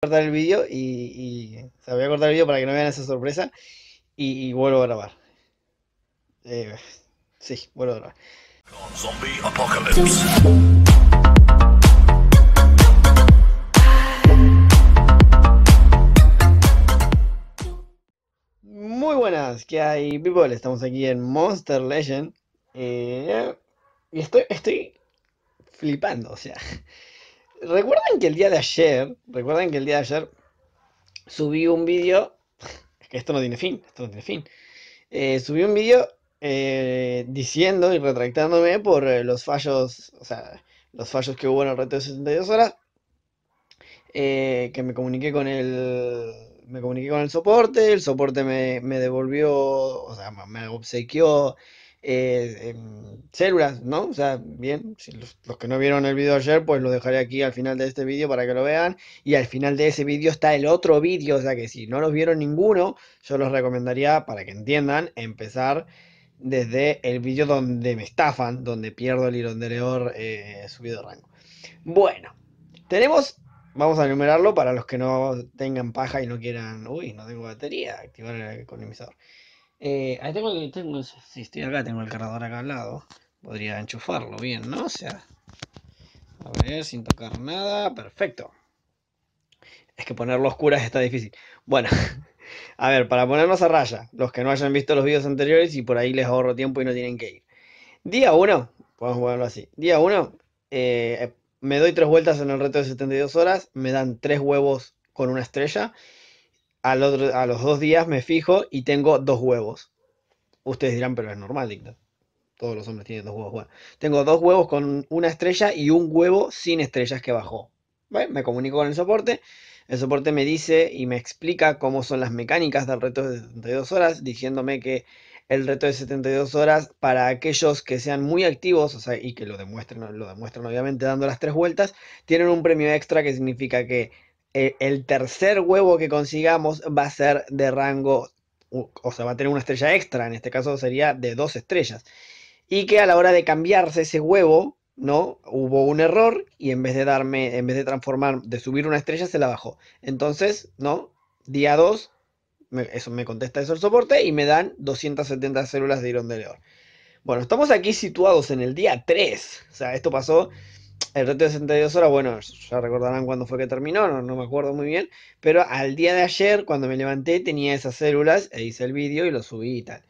cortar el vídeo y, voy a cortar el vídeo para que no vean esa sorpresa y, vuelvo a grabar. Eh, sí, vuelvo a grabar. Muy buenas, ¿qué hay, people? Estamos aquí en Monster Legend. Eh, y estoy, estoy flipando, o sea, Recuerden que el día de ayer, recuerden que el día de ayer subí un vídeo, es que esto no tiene fin, esto no tiene fin. Eh, subí un vídeo eh, diciendo y retractándome por eh, los fallos, o sea, los fallos que hubo en el reto de 72 horas, eh, que me comuniqué con el, me comuniqué con el soporte, el soporte me, me devolvió, o sea, me obsequió eh, células, ¿no? O sea, bien, los, que no vieron el video ayer, pues lo dejaré aquí al final de este video para que lo vean. Y al final de ese video está el otro video, o sea que si no los vieron ninguno, yo los recomendaría, para que entiendan, empezar desde el video donde me estafan, donde pierdo el hilo de leor eh, subido de rango. Bueno, tenemos vamos a enumerarlo para los que no tengan paja y no quieran, uy, no tengo batería, activar el economizador. Eh, ahí tengo, tengo, si estoy acá, tengo el cargador acá al lado. Podría enchufarlo bien, ¿no? O sea, a ver, sin tocar nada. Perfecto. Es que ponerlo oscuras está difícil. Bueno, a ver, para ponernos a raya, los que no hayan visto los videos anteriores y por ahí les ahorro tiempo y no tienen que ir. Día 1, podemos jugarlo así. Día 1, eh, me doy tres vueltas en el reto de 72 horas, me dan tres huevos con una estrella a los dos días me fijo y tengo dos huevos. Ustedes dirán, pero es normal, Todos los hombres tienen dos huevos. tengo dos huevos con una estrella y un huevo sin estrellas que bajó. Me comunico con el soporte. El soporte me dice y me explica cómo son las mecánicas del reto de 72 horas, diciéndome que el reto de 72 horas para aquellos que sean muy activos, o sea, y que lo demuestren, lo demuestran obviamente dando las tres vueltas, tienen un premio extra que significa que eh, el tercer huevo que consigamos va a ser de rango, o sea, va a tener una estrella extra, en este caso sería de dos estrellas. Y que a la hora de cambiarse ese huevo, ¿no? Hubo un error y en vez de darme, en vez de transformar, de subir una estrella, se la bajó. Entonces, ¿no? Día 2, eso me contesta eso el soporte y me dan 270 células de irón de león. Bueno, estamos aquí situados en el día 3. O sea, esto pasó el reto de 72 horas, bueno, ya recordarán cuándo fue que terminó, no, me acuerdo muy bien, pero al día de ayer, cuando me levanté, tenía esas células e hice el vídeo y lo subí y tal.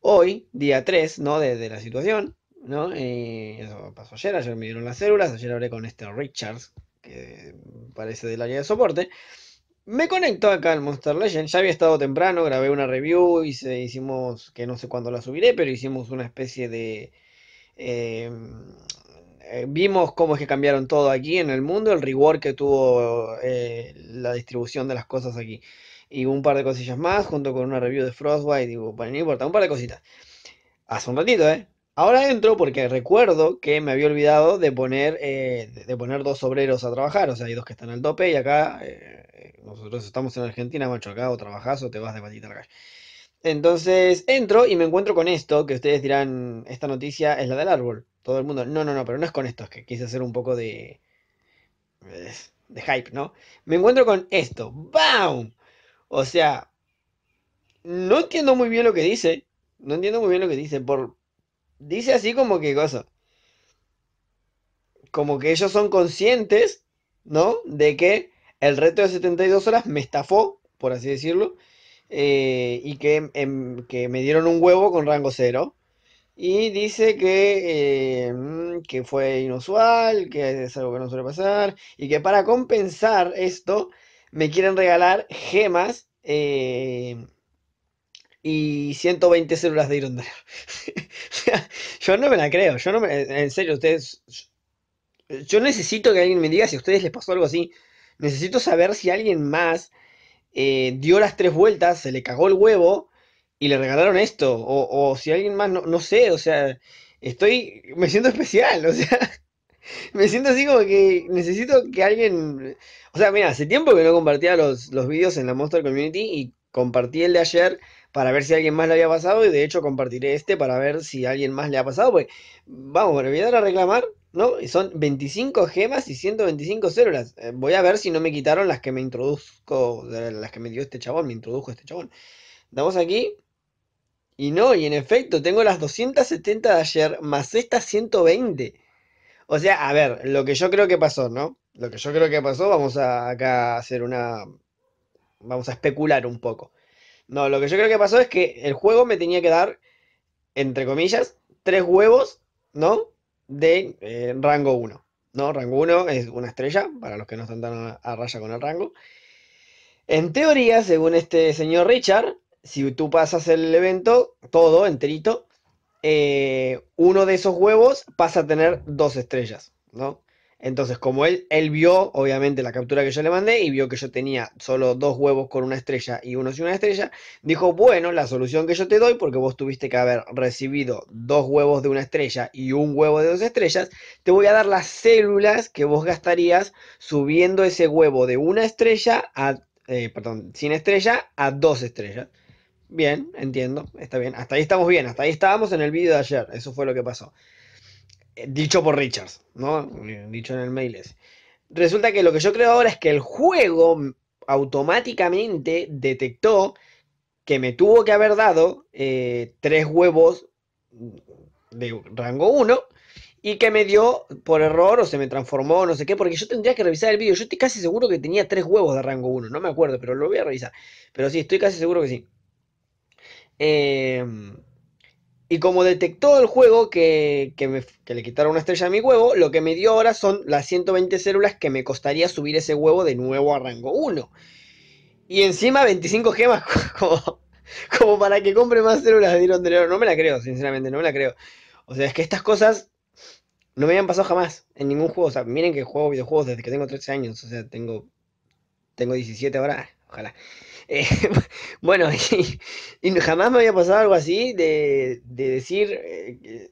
Hoy, día 3, ¿no? De, la situación, ¿no? Y eh, eso pasó ayer, ayer me dieron las células, ayer hablé con este Richards, que parece del área de soporte. Me conectó acá al Monster Legend, ya había estado temprano, grabé una review, hice, hicimos, que no sé cuándo la subiré, pero hicimos una especie de... Eh, eh, vimos cómo es que cambiaron todo aquí en el mundo, el reward que tuvo eh, la distribución de las cosas aquí. Y un par de cosillas más, junto con una review de Frostbite, digo, bueno, no importa, un par de cositas. Hace un ratito, ¿eh? Ahora entro porque recuerdo que me había olvidado de poner, eh, de poner dos obreros a trabajar, o sea, hay dos que están al tope y acá nosotros estamos en Argentina, macho, acá o te vas de patita a la calle. Entonces entro y me encuentro con esto, que ustedes dirán, esta noticia es la del árbol todo el mundo, no, no, no, pero no es con estos que quise hacer un poco de, de hype, ¿no? Me encuentro con esto, ¡BAUM! O sea, no entiendo muy bien lo que dice, no entiendo muy bien lo que dice, por, dice así como que cosa, como que ellos son conscientes, ¿no? De que el reto de 72 horas me estafó, por así decirlo, eh, y que, em, que me dieron un huevo con rango cero y dice que, eh, mm, que fue inusual, que es algo que no suele pasar, y que para compensar esto me quieren regalar gemas eh, y 120 células de Irondale. yo no me la creo, yo no en serio, ustedes... Yo necesito que alguien me diga si a ustedes les pasó algo así. Necesito saber si alguien más eh, dio las tres vueltas, se le cagó el huevo y le regalaron esto, o, si alguien más, no, no, sé, o sea, estoy, me siento especial, o sea, me siento así como que necesito que alguien, o sea, mira, hace tiempo que no compartía los, los vídeos en la Monster Community y compartí el de ayer para ver si alguien más le había pasado y de hecho compartiré este para ver si alguien más le ha pasado, pues vamos, voy a dar a reclamar, ¿no? son 25 gemas y 125 células. Eh, voy a ver si no me quitaron las que me introduzco, las que me dio este chabón, me introdujo este chabón. Damos aquí, y no, y en efecto, tengo las 270 de ayer más estas 120. O sea, a ver, lo que yo creo que pasó, ¿no? Lo que yo creo que pasó, vamos a acá hacer una. Vamos a especular un poco. No, lo que yo creo que pasó es que el juego me tenía que dar, entre comillas, tres huevos, ¿no? De eh, rango 1. ¿No? Rango 1 es una estrella, para los que no están tan a raya con el rango. En teoría, según este señor Richard, si tú pasas el evento, todo enterito, eh, uno de esos huevos pasa a tener dos estrellas, ¿no? Entonces, como él, él vio, obviamente, la captura que yo le mandé y vio que yo tenía solo dos huevos con una estrella y uno sin una estrella, dijo, bueno, la solución que yo te doy, porque vos tuviste que haber recibido dos huevos de una estrella y un huevo de dos estrellas, te voy a dar las células que vos gastarías subiendo ese huevo de una estrella a, eh, perdón, sin estrella a dos estrellas. Bien, entiendo, está bien. Hasta ahí estamos bien, hasta ahí estábamos en el vídeo de ayer, eso fue lo que pasó. Eh, dicho por Richards, ¿no? Dicho en el mail ese. Resulta que lo que yo creo ahora es que el juego automáticamente detectó que me tuvo que haber dado eh, tres huevos de rango 1 y que me dio por error o se me transformó, no sé qué, porque yo tendría que revisar el vídeo. Yo estoy casi seguro que tenía tres huevos de rango 1, no me acuerdo, pero lo voy a revisar. Pero sí, estoy casi seguro que sí. Em, y como detectó el juego que, que, me, le quitaron una estrella a mi huevo, lo que me dio ahora son las 120 células que me costaría subir ese huevo de nuevo a rango 1. Y encima 25 gemas como, para que compre más células de Iron No me la creo, sinceramente, no me la creo. O sea, es que estas cosas no me habían pasado jamás en ningún juego. O sea, miren que juego videojuegos desde que tengo 13 años. O sea, tengo, tengo 17 ahora. Ojalá. Eh, bueno, y, jamás me había pasado algo así de, decir eh,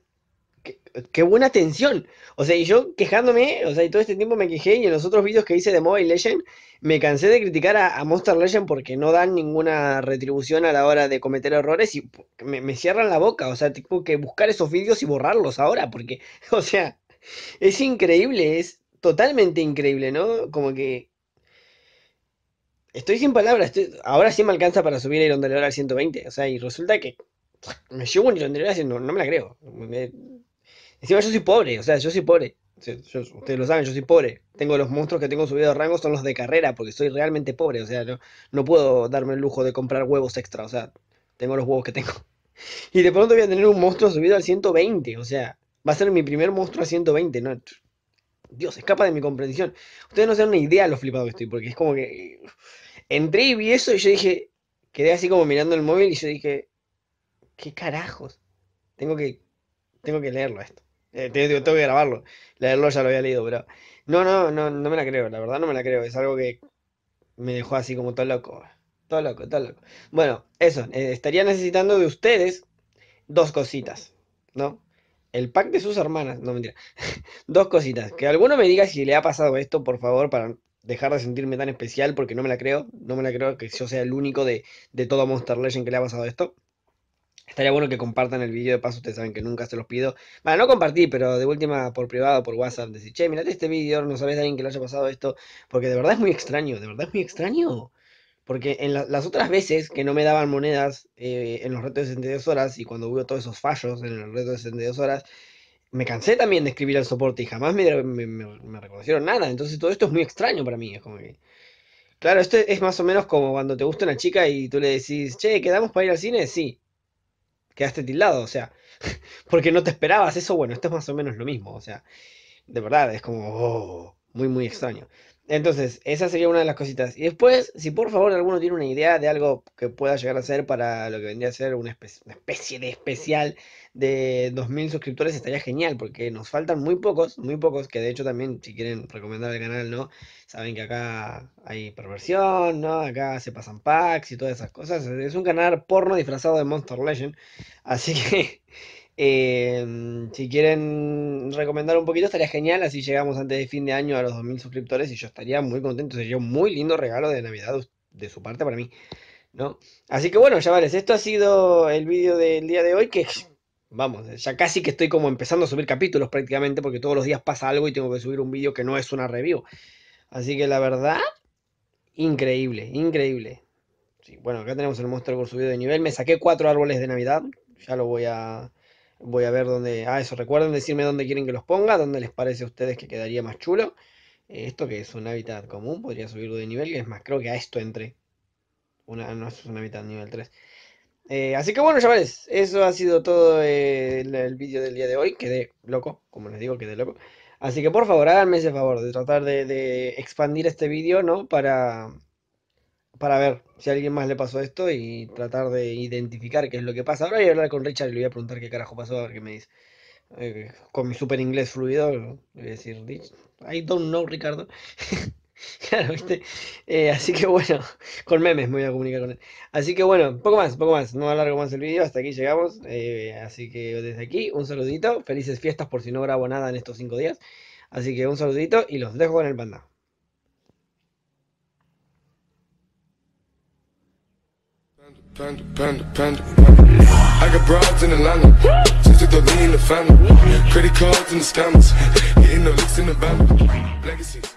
que qué buena atención. O sea, y yo quejándome, o sea, y todo este tiempo me quejé y en los otros vídeos que hice de Mobile Legend, me cansé de criticar a, Monster Legend porque no dan ninguna retribución a la hora de cometer errores y me, me cierran la boca. O sea, tengo que buscar esos vídeos y borrarlos ahora porque, o sea, es increíble, es totalmente increíble, ¿no? Como que estoy sin palabras. ahora sí me alcanza para subir el ondulero al 120. O sea, y resulta que me llevo un ondulero así, no, no me la creo. encima yo soy pobre, o sea, yo soy pobre. ustedes lo saben, yo soy pobre. Tengo los monstruos que tengo subido de rango son los de carrera, porque soy realmente pobre. O sea, no, no puedo darme el lujo de comprar huevos extra. O sea, tengo los huevos que tengo. Y de pronto voy a tener un monstruo subido al 120. O sea, va a ser mi primer monstruo a 120. No, Dios, escapa de mi comprensión. Ustedes no se dan una idea de lo flipado que estoy, porque es como que. Entré y vi eso y yo dije. Quedé así como mirando el móvil y yo dije. ¿Qué carajos? Tengo que. Tengo que leerlo esto. Eh, tengo, que grabarlo. Leerlo ya lo había leído, pero. No, no, no, no me la creo, la verdad no me la creo. Es algo que me dejó así como todo loco. Todo loco, todo loco. Bueno, eso. Eh, estaría necesitando de ustedes dos cositas, ¿no? El pack de sus hermanas. No, mentira. Dos cositas. Que alguno me diga si le ha pasado esto, por favor, para dejar de sentirme tan especial, porque no me la creo. No me la creo que yo sea el único de, de todo Monster Legend que le ha pasado esto. Estaría bueno que compartan el video, de paso, ustedes saben que nunca se los pido. Bueno, no compartí, pero de última por privado, por WhatsApp, decir, che, mirate este vídeo, no sabes de alguien que le haya pasado esto, porque de verdad es muy extraño, de verdad es muy extraño. Porque en las otras veces que no me daban monedas eh, en los retos de 62 horas y cuando hubo todos esos fallos en los reto de 62 horas, me cansé también de escribir al soporte y jamás me, reconocieron nada. Entonces todo esto es muy extraño para mí. Es Claro, esto es más o menos como cuando te gusta una chica y tú le decís, che, ¿quedamos para ir al cine? Sí. Quedaste tildado, o sea, porque no te esperabas eso. Bueno, esto es más o menos lo mismo, o sea, de verdad, es como oh, muy, muy extraño. Entonces, esa sería una de las cositas. Y después, si por favor alguno tiene una idea de algo que pueda llegar a ser para lo que vendría a ser una especie, de especial de 2.000 suscriptores, estaría genial, porque nos faltan muy pocos, muy pocos, que de hecho también, si quieren recomendar el canal, ¿no? Saben que acá hay perversión, ¿no? Acá se pasan packs y todas esas cosas. Es un canal porno disfrazado de Monster Legend. Así que... Em, si quieren recomendar un poquito, estaría genial. Así llegamos antes de fin de año a los 2.000 suscriptores y yo estaría muy contento. Sería un muy lindo regalo de Navidad de su parte para mí. ¿no? Así que bueno, chavales, esto ha sido el vídeo del día de hoy que... Vamos, ya casi que estoy como empezando a subir capítulos prácticamente porque todos los días pasa algo y tengo que subir un vídeo que no es una review. Así que la verdad, increíble, increíble. Sí, bueno, acá tenemos el monstruo por subido de nivel. Me saqué cuatro árboles de Navidad. Ya lo voy a... Voy a ver dónde. Ah, eso. Recuerden decirme dónde quieren que los ponga, dónde les parece a ustedes que quedaría más chulo. Eh, esto que es un hábitat común, podría subirlo de nivel. Y es más, creo que a esto entre Una, ah, no, es un hábitat nivel 3. Eh, así que bueno, chavales, eso ha sido todo eh, el, vídeo del día de hoy. Quedé loco, como les digo, quedé loco. Así que por favor, háganme ese favor de tratar de, de expandir este vídeo, ¿no? Para, para ver si a alguien más le pasó esto y tratar de identificar qué es lo que pasa. Ahora voy a hablar con Richard y le voy a preguntar qué carajo pasó, a ver qué me dice. Eh, con mi super inglés fluido, le voy a decir, I don't know, Ricardo. claro, ¿viste? Eh, así que bueno, con memes me voy a comunicar con él. Así que bueno, poco más, poco más. No alargo más el vídeo, hasta aquí llegamos. Eh, así que desde aquí, un saludito. Felices fiestas por si no grabo nada en estos cinco días. Así que un saludito y los dejo con el panda. Panda, panda, panda. I got broads in Atlanta. Just to lean the family. Credit cards and the scammers. getting the licks in the band. Legacies.